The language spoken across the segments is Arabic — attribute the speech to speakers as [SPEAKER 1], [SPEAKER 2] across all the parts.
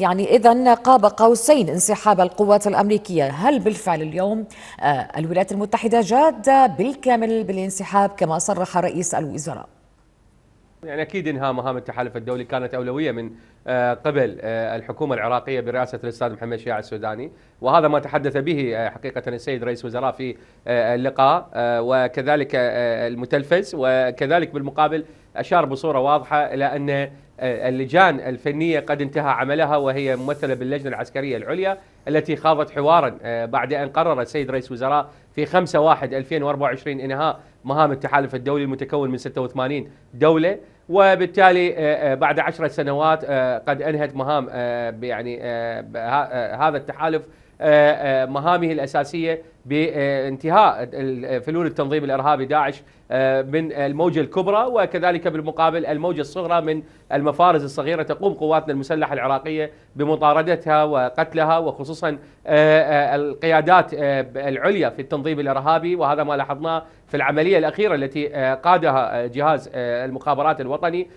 [SPEAKER 1] يعني إذا قاب قوسين انسحاب القوات الأمريكية هل بالفعل اليوم آه، الولايات المتحدة جادة بالكامل بالانسحاب كما صرح رئيس الوزراء؟ يعني اكيد انهاء مهام التحالف الدولي كانت اولويه من آه، قبل آه، الحكومه العراقيه برئاسه الاستاذ محمد شياع السوداني وهذا ما تحدث به حقيقه السيد رئيس الوزراء في اللقاء وكذلك المتلفز وكذلك بالمقابل أشار بصورة واضحة إلى أن آه، اللجان الفنية قد انتهى عملها وهي ممثلة باللجنة العسكرية العليا التي خاضت حوارا آه، بعد أن قرر السيد رئيس وزراء في 5/1/2024 إنهاء مهام التحالف الدولي المتكون من 86 دولة وبالتالي آه، بعد 10 سنوات قد أنهت مهام يعني هذا التحالف مهامه الأساسية بانتهاء فلول التنظيم الارهابي داعش آه، من الموجه الكبرى وكذلك بالمقابل الموجه الصغرى من المفارز الصغيره تقوم قواتنا المسلحه العراقيه بمطاردتها وقتلها وخصوصا آه، آه، القيادات العليا في التنظيم الارهابي وهذا ما لاحظناه في العمليه الاخيره التي قادها جهاز المخابرات الوطني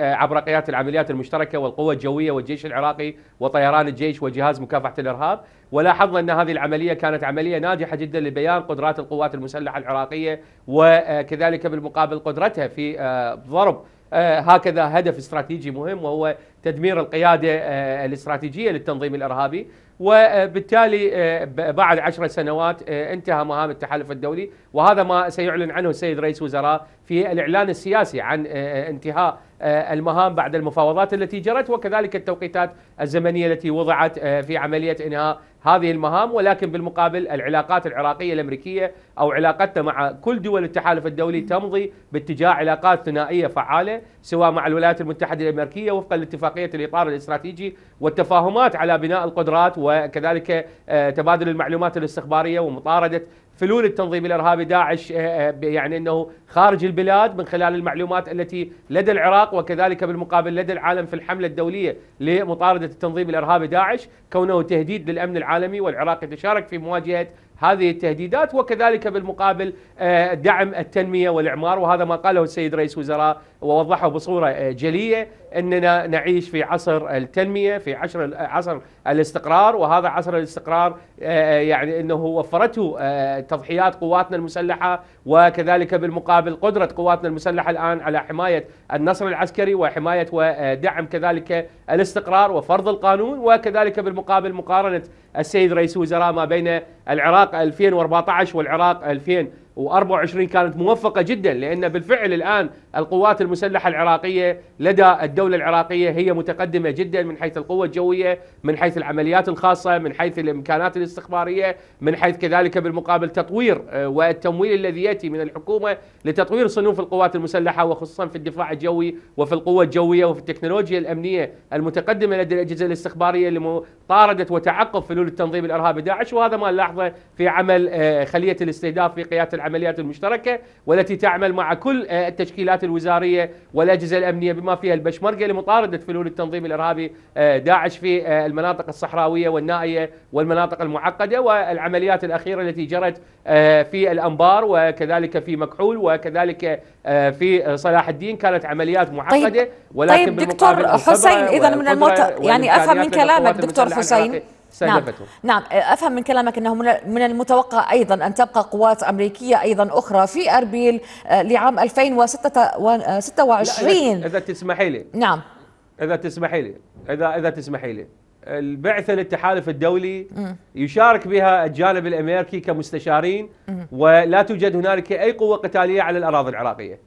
[SPEAKER 1] عبر قياده العمليات المشتركه والقوه الجويه والجيش العراقي وطيران الجيش وجهاز مكافحه الارهاب ولاحظنا ان هذه العمليه كانت عمليه ناجحه ناجحه جدا لبيان قدرات القوات المسلحه العراقيه وكذلك بالمقابل قدرتها في آه، ضرب آه، هكذا هدف استراتيجي مهم وهو تدمير القيادة آه، الاستراتيجية للتنظيم الإرهابي وبالتالي آه، بعد عشر سنوات انتهى مهام التحالف الدولي وهذا ما سيعلن عنه السيد رئيس وزراء في الإعلان السياسي عن انتهاء المهام بعد المفاوضات التي جرت وكذلك التوقيتات الزمنية التي وضعت في عملية إنهاء هذه المهام ولكن بالمقابل العلاقات العراقية الأمريكية أو علاقتنا مع كل دول التحالف الدولي تمضي باتجاه علاقات ثنائية فعالة سواء مع الولايات المتحدة الأمريكية وفقا لاتفاقية الإطار الاستراتيجي والتفاهمات على بناء القدرات وكذلك آه، تبادل المعلومات الاستخبارية ومطاردة فلول التنظيم الارهابي داعش آه، آه، يعني انه خارج البلاد من خلال المعلومات التي لدى العراق وكذلك بالمقابل لدى العالم في الحمله الدوليه لمطارده التنظيم الارهابي داعش كونه تهديد للامن العالمي والعراق يتشارك في مواجهه هذه التهديدات وكذلك بالمقابل آه، دعم التنمية والإعمار وهذا ما قاله السيد رئيس وزراء ووضحه بصورة آه، جلية أننا نعيش في عصر التنمية في عصر عصر الاستقرار وهذا عصر الاستقرار آه، يعني أنه وفرته تضحيات قواتنا المسلحة وكذلك بالمقابل قدرة قواتنا المسلحة الآن على حماية النصر العسكري وحماية ودعم كذلك الاستقرار وفرض القانون وكذلك بالمقابل مقارنة السيد رئيس وزراء ما بين العراق 2014 والعراق 2000 و24 كانت موفقه جدا لان بالفعل الان القوات المسلحه العراقيه لدى الدوله العراقيه هي متقدمه جدا من حيث القوه الجويه، من حيث العمليات الخاصه، من حيث الامكانات الاستخباريه، من حيث كذلك بالمقابل تطوير آه، والتمويل الذي ياتي من الحكومه لتطوير صنوف القوات المسلحه وخصوصا في الدفاع الجوي وفي القوه الجويه وفي التكنولوجيا الامنيه المتقدمه لدى الاجهزه الاستخباريه لمطارده وتعقب فلول التنظيم الارهابي داعش وهذا ما نلاحظه في عمل آه، خليه الاستهداف في قياده العمليات المشتركة والتي تعمل مع كل آه، التشكيلات الوزارية والأجهزة الأمنية بما فيها البشمركة لمطاردة فلول التنظيم الإرهابي آه، داعش في آه، المناطق الصحراوية والنائية والمناطق المعقدة والعمليات الأخيرة التي جرت في الأنبار وكذلك في مكحول وكذلك في صلاح الدين كانت عمليات طيب، معقدة طيب ولكن طيب دكتور حسين إذا من المت... يعني أفهم من كلامك دكتور حسين نعم. نعم أفهم من كلامك أنه من المتوقع أيضا أن تبقى قوات أمريكية أيضا أخرى في أربيل لعام 2026 إذا تسمحي لي نعم إذا تسمحي لي إذا إذا تسمحي لي البعثة للتحالف الدولي يشارك بها الجانب الأمريكي كمستشارين ولا توجد هنالك أي قوة قتالية على الأراضي العراقية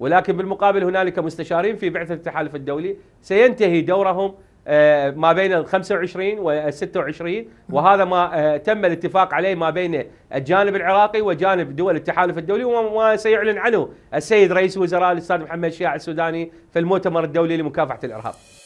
[SPEAKER 1] ولكن بالمقابل هنالك مستشارين في بعثة التحالف الدولي سينتهي دورهم آه، ما بين ال 25 وال 26 وهذا ما آه، تم الاتفاق عليه ما بين الجانب العراقي وجانب دول التحالف الدولي وما سيعلن عنه السيد رئيس الوزراء الاستاذ محمد الشيع السوداني في المؤتمر الدولي لمكافحه الارهاب.